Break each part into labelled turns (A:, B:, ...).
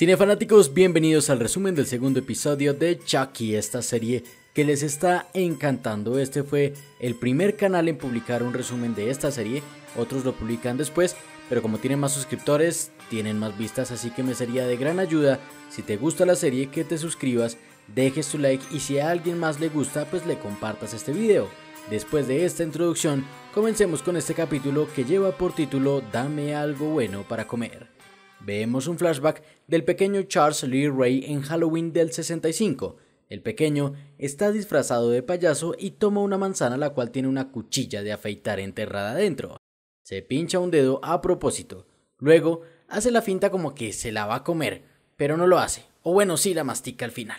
A: Cinefanáticos, bienvenidos al resumen del segundo episodio de Chucky, esta serie que les está encantando. Este fue el primer canal en publicar un resumen de esta serie, otros lo publican después, pero como tienen más suscriptores, tienen más vistas, así que me sería de gran ayuda si te gusta la serie que te suscribas, dejes tu like y si a alguien más le gusta, pues le compartas este video. Después de esta introducción, comencemos con este capítulo que lleva por título Dame algo bueno para comer vemos un flashback del pequeño Charles Lee Ray en Halloween del 65. El pequeño está disfrazado de payaso y toma una manzana la cual tiene una cuchilla de afeitar enterrada dentro. Se pincha un dedo a propósito. Luego hace la finta como que se la va a comer, pero no lo hace. O bueno, sí la mastica al final.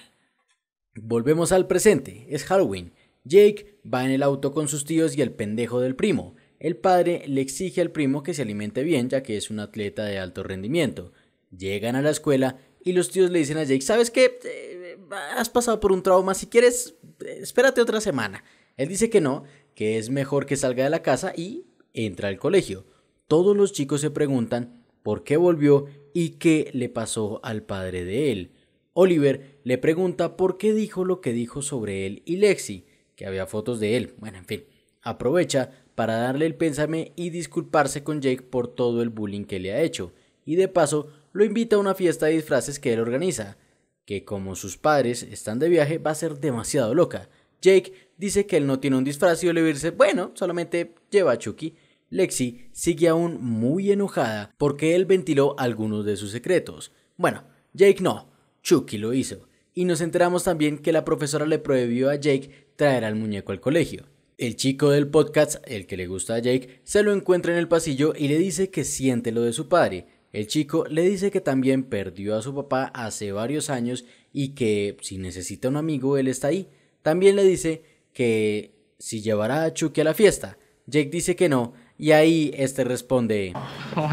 A: Volvemos al presente, es Halloween. Jake va en el auto con sus tíos y el pendejo del primo. El padre le exige al primo que se alimente bien ya que es un atleta de alto rendimiento. Llegan a la escuela y los tíos le dicen a Jake, ¿sabes qué? Eh, has pasado por un trauma, si quieres, eh, espérate otra semana. Él dice que no, que es mejor que salga de la casa y entra al colegio. Todos los chicos se preguntan por qué volvió y qué le pasó al padre de él. Oliver le pregunta por qué dijo lo que dijo sobre él y Lexi, que había fotos de él. Bueno, en fin, aprovecha para darle el pésame y disculparse con Jake por todo el bullying que le ha hecho, y de paso lo invita a una fiesta de disfraces que él organiza, que como sus padres están de viaje va a ser demasiado loca. Jake dice que él no tiene un disfraz y Oliver dice, bueno, solamente lleva a Chucky. Lexi sigue aún muy enojada porque él ventiló algunos de sus secretos. Bueno, Jake no, Chucky lo hizo. Y nos enteramos también que la profesora le prohibió a Jake traer al muñeco al colegio. El chico del podcast, el que le gusta a Jake, se lo encuentra en el pasillo y le dice que siente lo de su padre. El chico le dice que también perdió a su papá hace varios años y que si necesita un amigo él está ahí. También le dice que si llevará a Chucky a la fiesta. Jake dice que no y ahí este responde. Oh,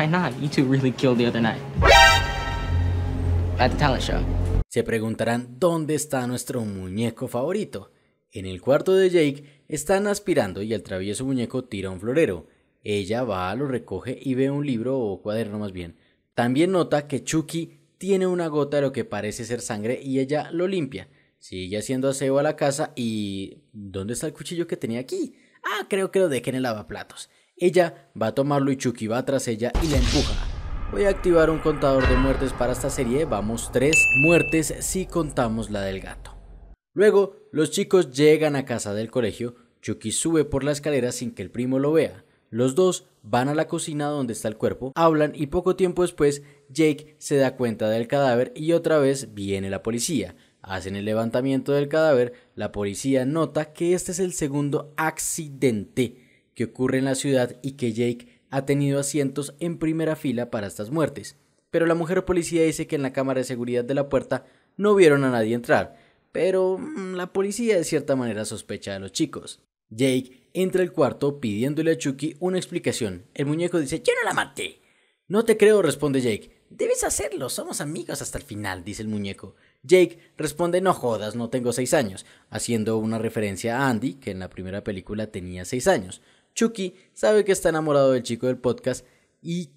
A: show. Se preguntarán dónde está nuestro muñeco favorito. En el cuarto de Jake están aspirando y el travieso muñeco tira un florero. Ella va, lo recoge y ve un libro o cuaderno más bien. También nota que Chucky tiene una gota de lo que parece ser sangre y ella lo limpia. Sigue haciendo aseo a la casa y... ¿Dónde está el cuchillo que tenía aquí? Ah, creo que lo dejé en el lavaplatos. Ella va a tomarlo y Chucky va tras ella y la empuja. Voy a activar un contador de muertes para esta serie, vamos tres muertes si contamos la del gato. Luego los chicos llegan a casa del colegio, Chucky sube por la escalera sin que el primo lo vea. Los dos van a la cocina donde está el cuerpo, hablan y poco tiempo después Jake se da cuenta del cadáver y otra vez viene la policía. Hacen el levantamiento del cadáver, la policía nota que este es el segundo accidente que ocurre en la ciudad y que Jake ha tenido asientos en primera fila para estas muertes. Pero la mujer policía dice que en la cámara de seguridad de la puerta no vieron a nadie entrar, pero mm, la policía de cierta manera sospecha a los chicos. Jake entra al cuarto pidiéndole a Chucky una explicación. El muñeco dice, yo no la maté. No te creo, responde Jake. Debes hacerlo, somos amigos hasta el final, dice el muñeco. Jake responde, no jodas, no tengo seis años, haciendo una referencia a Andy, que en la primera película tenía seis años. Chucky sabe que está enamorado del chico del podcast y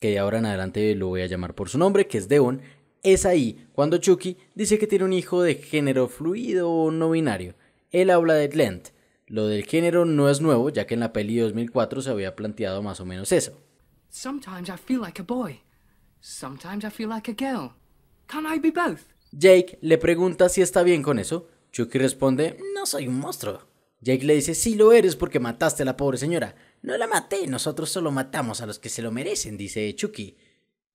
A: que de ahora en adelante lo voy a llamar por su nombre, que es Devon, es ahí cuando Chucky dice que tiene un hijo de género fluido o no binario. Él habla de Glent. Lo del género no es nuevo, ya que en la peli 2004 se había planteado más o menos eso. Jake le pregunta si está bien con eso. Chucky responde, no soy un monstruo. Jake le dice, sí lo eres porque mataste a la pobre señora. No la maté, nosotros solo matamos a los que se lo merecen, dice Chucky.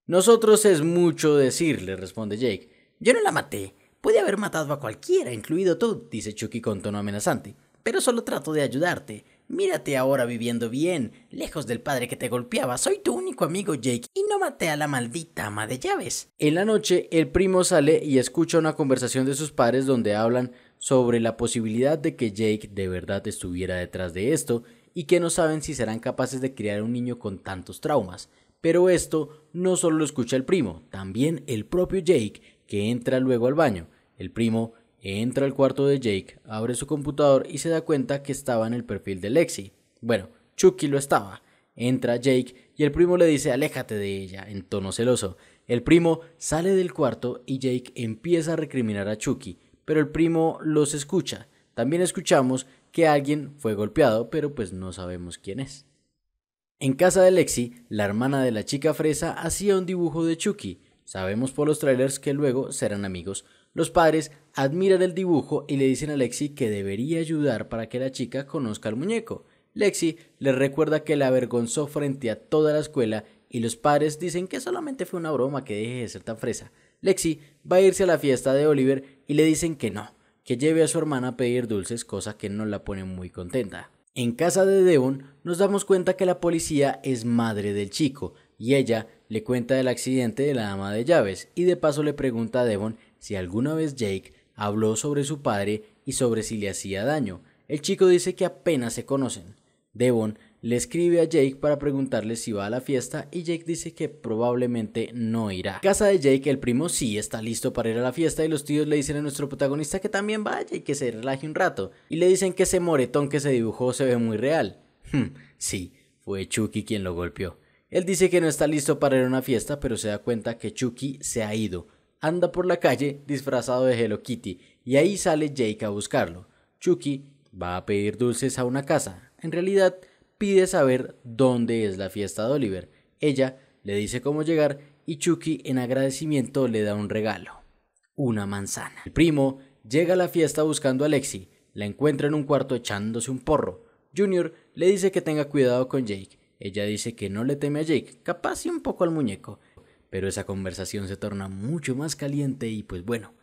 A: Nosotros es mucho decir, le responde Jake. Yo no la maté. Pude haber matado a cualquiera, incluido tú, dice Chucky con tono amenazante. Pero solo trato de ayudarte. Mírate ahora viviendo bien, lejos del padre que te golpeaba. Soy tu único amigo, Jake, y no maté a la maldita ama de llaves. En la noche, el primo sale y escucha una conversación de sus padres donde hablan sobre la posibilidad de que Jake de verdad estuviera detrás de esto y que no saben si serán capaces de criar un niño con tantos traumas. Pero esto no solo lo escucha el primo, también el propio Jake, que entra luego al baño. El primo entra al cuarto de Jake, abre su computador y se da cuenta que estaba en el perfil de Lexi. Bueno, Chucky lo estaba. Entra Jake y el primo le dice aléjate de ella en tono celoso. El primo sale del cuarto y Jake empieza a recriminar a Chucky, pero el primo los escucha. También escuchamos que alguien fue golpeado, pero pues no sabemos quién es. En casa de Lexi, la hermana de la chica fresa hacía un dibujo de Chucky. Sabemos por los trailers que luego serán amigos. Los padres admiran el dibujo y le dicen a Lexi que debería ayudar para que la chica conozca al muñeco. Lexi le recuerda que la avergonzó frente a toda la escuela y los padres dicen que solamente fue una broma que deje de ser tan fresa. Lexi va a irse a la fiesta de Oliver y le dicen que no, que lleve a su hermana a pedir dulces, cosa que no la pone muy contenta. En casa de Devon nos damos cuenta que la policía es madre del chico y ella le cuenta del accidente de la ama de llaves y de paso le pregunta a Devon si alguna vez Jake habló sobre su padre y sobre si le hacía daño. El chico dice que apenas se conocen. Devon le escribe a Jake para preguntarle si va a la fiesta y Jake dice que probablemente no irá. casa de Jake, el primo sí está listo para ir a la fiesta y los tíos le dicen a nuestro protagonista que también vaya y que se relaje un rato. Y le dicen que ese moretón que se dibujó se ve muy real. Hmm, sí, fue Chucky quien lo golpeó. Él dice que no está listo para ir a una fiesta, pero se da cuenta que Chucky se ha ido. Anda por la calle disfrazado de Hello Kitty y ahí sale Jake a buscarlo. Chucky va a pedir dulces a una casa. En realidad, pide saber dónde es la fiesta de Oliver. Ella le dice cómo llegar y Chucky en agradecimiento le da un regalo, una manzana. El primo llega a la fiesta buscando a Lexi, la encuentra en un cuarto echándose un porro. Junior le dice que tenga cuidado con Jake. Ella dice que no le teme a Jake, capaz y un poco al muñeco. Pero esa conversación se torna mucho más caliente y pues bueno,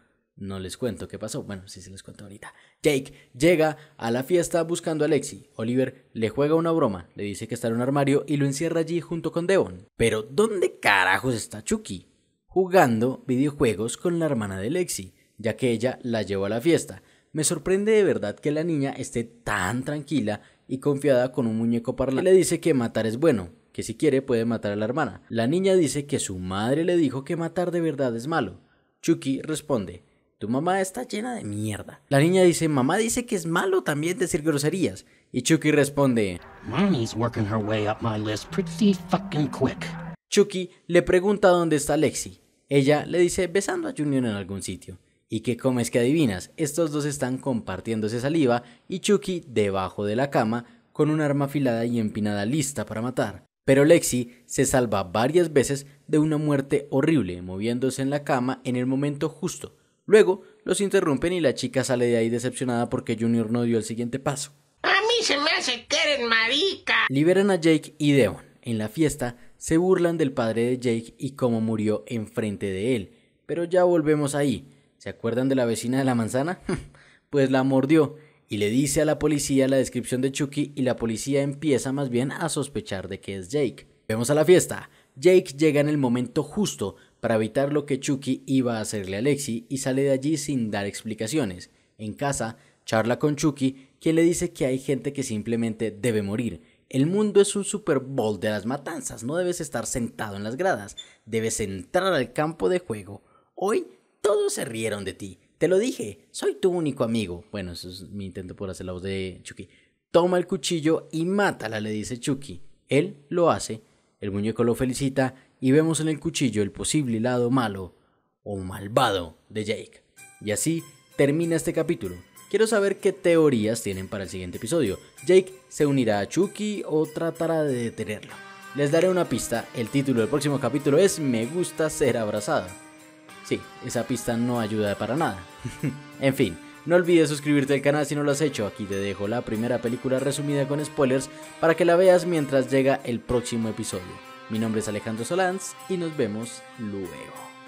A: no les cuento qué pasó. Bueno, sí se les cuento ahorita. Jake llega a la fiesta buscando a Lexi. Oliver le juega una broma, le dice que está en un armario y lo encierra allí junto con Devon. Pero ¿dónde carajos está Chucky? Jugando videojuegos con la hermana de Lexi, ya que ella la llevó a la fiesta. Me sorprende de verdad que la niña esté tan tranquila y confiada con un muñeco parlante. Le dice que matar es bueno, que si quiere puede matar a la hermana. La niña dice que su madre le dijo que matar de verdad es malo. Chucky responde tu mamá está llena de mierda. La niña dice, mamá dice que es malo también decir groserías. Y Chucky responde, Mommy's working her way up my list pretty fucking quick. Chucky le pregunta dónde está Lexi. Ella le dice besando a Junior en algún sitio. ¿Y que comes que adivinas? Estos dos están compartiéndose saliva y Chucky debajo de la cama con un arma afilada y empinada lista para matar. Pero Lexi se salva varias veces de una muerte horrible moviéndose en la cama en el momento justo Luego, los interrumpen y la chica sale de ahí decepcionada porque Junior no dio el siguiente paso. A mí se me hace que eres marica. Liberan a Jake y Devon. En la fiesta, se burlan del padre de Jake y cómo murió enfrente de él. Pero ya volvemos ahí. ¿Se acuerdan de la vecina de la manzana? pues la mordió y le dice a la policía la descripción de Chucky y la policía empieza más bien a sospechar de que es Jake. Vemos a la fiesta. Jake llega en el momento justo para evitar lo que Chucky iba a hacerle a Alexi y sale de allí sin dar explicaciones. En casa, charla con Chucky, quien le dice que hay gente que simplemente debe morir. El mundo es un Super Bowl de las matanzas, no debes estar sentado en las gradas, debes entrar al campo de juego. Hoy todos se rieron de ti, te lo dije, soy tu único amigo. Bueno, eso es mi intento por hacer la voz de Chucky. Toma el cuchillo y mátala, le dice Chucky. Él lo hace, el muñeco lo felicita y vemos en el cuchillo el posible lado malo o malvado de Jake. Y así termina este capítulo. Quiero saber qué teorías tienen para el siguiente episodio. ¿Jake se unirá a Chucky o tratará de detenerlo? Les daré una pista, el título del próximo capítulo es Me gusta ser abrazada. Sí, esa pista no ayuda para nada. en fin, no olvides suscribirte al canal si no lo has hecho, aquí te dejo la primera película resumida con spoilers para que la veas mientras llega el próximo episodio. Mi nombre es Alejandro Solanz y nos vemos luego.